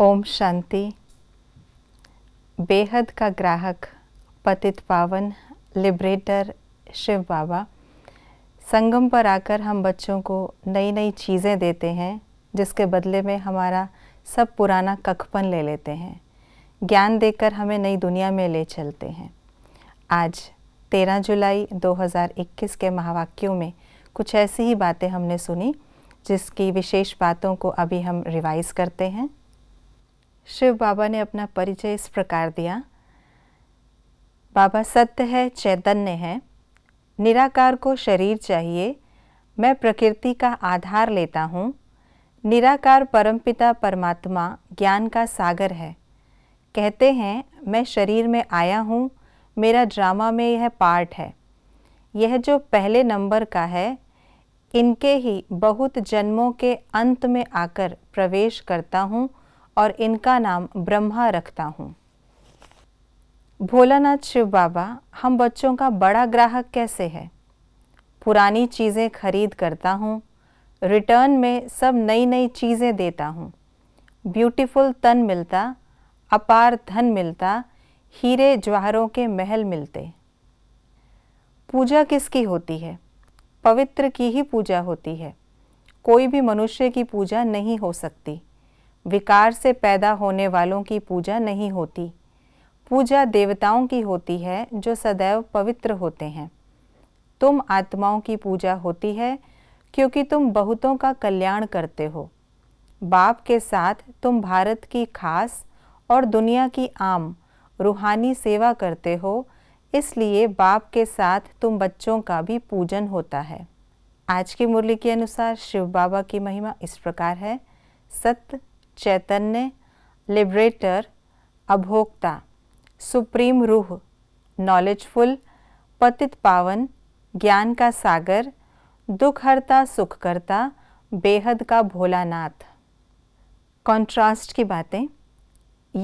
ओम शांति बेहद का ग्राहक पतित पावन लिबरेटर शिव बाबा संगम पर आकर हम बच्चों को नई नई चीज़ें देते हैं जिसके बदले में हमारा सब पुराना कखपन ले लेते हैं ज्ञान देकर हमें नई दुनिया में ले चलते हैं आज 13 जुलाई 2021 के महावाक्यों में कुछ ऐसी ही बातें हमने सुनी जिसकी विशेष बातों को अभी हम रिवाइज़ करते हैं शिव बाबा ने अपना परिचय इस प्रकार दिया बाबा सत्य है चैतन्य है निराकार को शरीर चाहिए मैं प्रकृति का आधार लेता हूँ निराकार परमपिता परमात्मा ज्ञान का सागर है कहते हैं मैं शरीर में आया हूँ मेरा ड्रामा में यह पार्ट है यह जो पहले नंबर का है इनके ही बहुत जन्मों के अंत में आकर प्रवेश करता हूँ और इनका नाम ब्रह्मा रखता हूँ भोलानाथ शिव बाबा हम बच्चों का बड़ा ग्राहक कैसे है पुरानी चीज़ें खरीद करता हूँ रिटर्न में सब नई नई चीज़ें देता हूँ ब्यूटीफुल तन मिलता अपार धन मिलता हीरे ज्वाहरों के महल मिलते पूजा किसकी होती है पवित्र की ही पूजा होती है कोई भी मनुष्य की पूजा नहीं हो सकती विकार से पैदा होने वालों की पूजा नहीं होती पूजा देवताओं की होती है जो सदैव पवित्र होते हैं तुम आत्माओं की पूजा होती है क्योंकि तुम बहुतों का कल्याण करते हो बाप के साथ तुम भारत की खास और दुनिया की आम रूहानी सेवा करते हो इसलिए बाप के साथ तुम बच्चों का भी पूजन होता है आज की मुरली के अनुसार शिव बाबा की महिमा इस प्रकार है सत्य चैतन्य लिबरेटर अभोक्ता सुप्रीम रूह नॉलेजफुल पतित पावन ज्ञान का सागर दुख हरता सुख करता बेहद का भोलानाथ कॉन्ट्रास्ट की बातें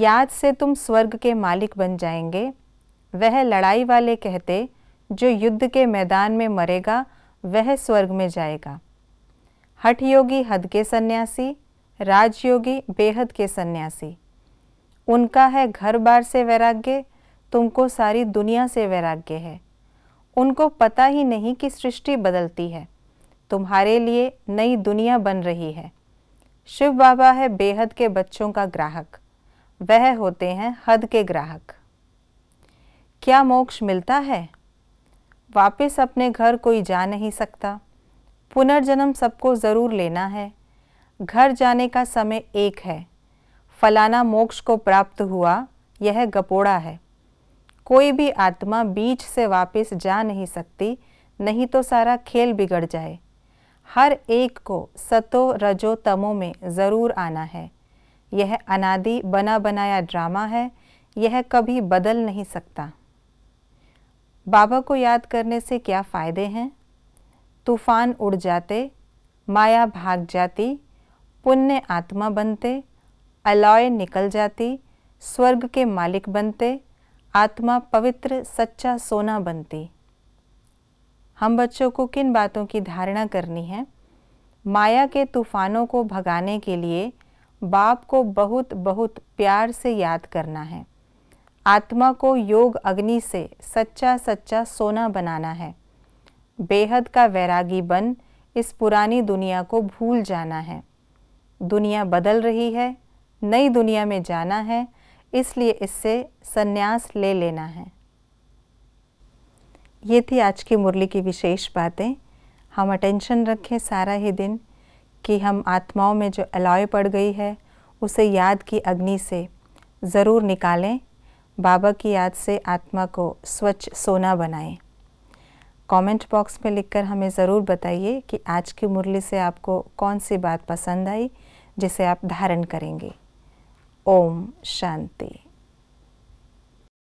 याद से तुम स्वर्ग के मालिक बन जाएंगे वह लड़ाई वाले कहते जो युद्ध के मैदान में मरेगा वह स्वर्ग में जाएगा हठयोगी हद के सन्यासी राजयोगी बेहद के सन्यासी उनका है घर बार से वैराग्य तुमको सारी दुनिया से वैराग्य है उनको पता ही नहीं कि सृष्टि बदलती है तुम्हारे लिए नई दुनिया बन रही है शिव बाबा है बेहद के बच्चों का ग्राहक वह होते हैं हद के ग्राहक क्या मोक्ष मिलता है वापस अपने घर कोई जा नहीं सकता पुनर्जन्म सबको ज़रूर लेना है घर जाने का समय एक है फलाना मोक्ष को प्राप्त हुआ यह गपोड़ा है कोई भी आत्मा बीच से वापस जा नहीं सकती नहीं तो सारा खेल बिगड़ जाए हर एक को सतो रजो तमो में ज़रूर आना है यह अनादि बना बनाया ड्रामा है यह कभी बदल नहीं सकता बाबा को याद करने से क्या फ़ायदे हैं तूफ़ान उड़ जाते माया भाग जाती पुण्य आत्मा बनते अलॉय निकल जाती स्वर्ग के मालिक बनते आत्मा पवित्र सच्चा सोना बनती हम बच्चों को किन बातों की धारणा करनी है माया के तूफानों को भगाने के लिए बाप को बहुत बहुत प्यार से याद करना है आत्मा को योग अग्नि से सच्चा सच्चा सोना बनाना है बेहद का वैरागी बन इस पुरानी दुनिया को भूल जाना है दुनिया बदल रही है नई दुनिया में जाना है इसलिए इससे संन्यास ले लेना है ये थी आज की मुरली की विशेष बातें हम अटेंशन रखें सारा ही दिन कि हम आत्माओं में जो अलॉय पड़ गई है उसे याद की अग्नि से ज़रूर निकालें बाबा की याद से आत्मा को स्वच्छ सोना बनाएं। कमेंट बॉक्स में लिखकर हमें ज़रूर बताइए कि आज की मुरली से आपको कौन सी बात पसंद आई जिसे आप धारण करेंगे ओम शांति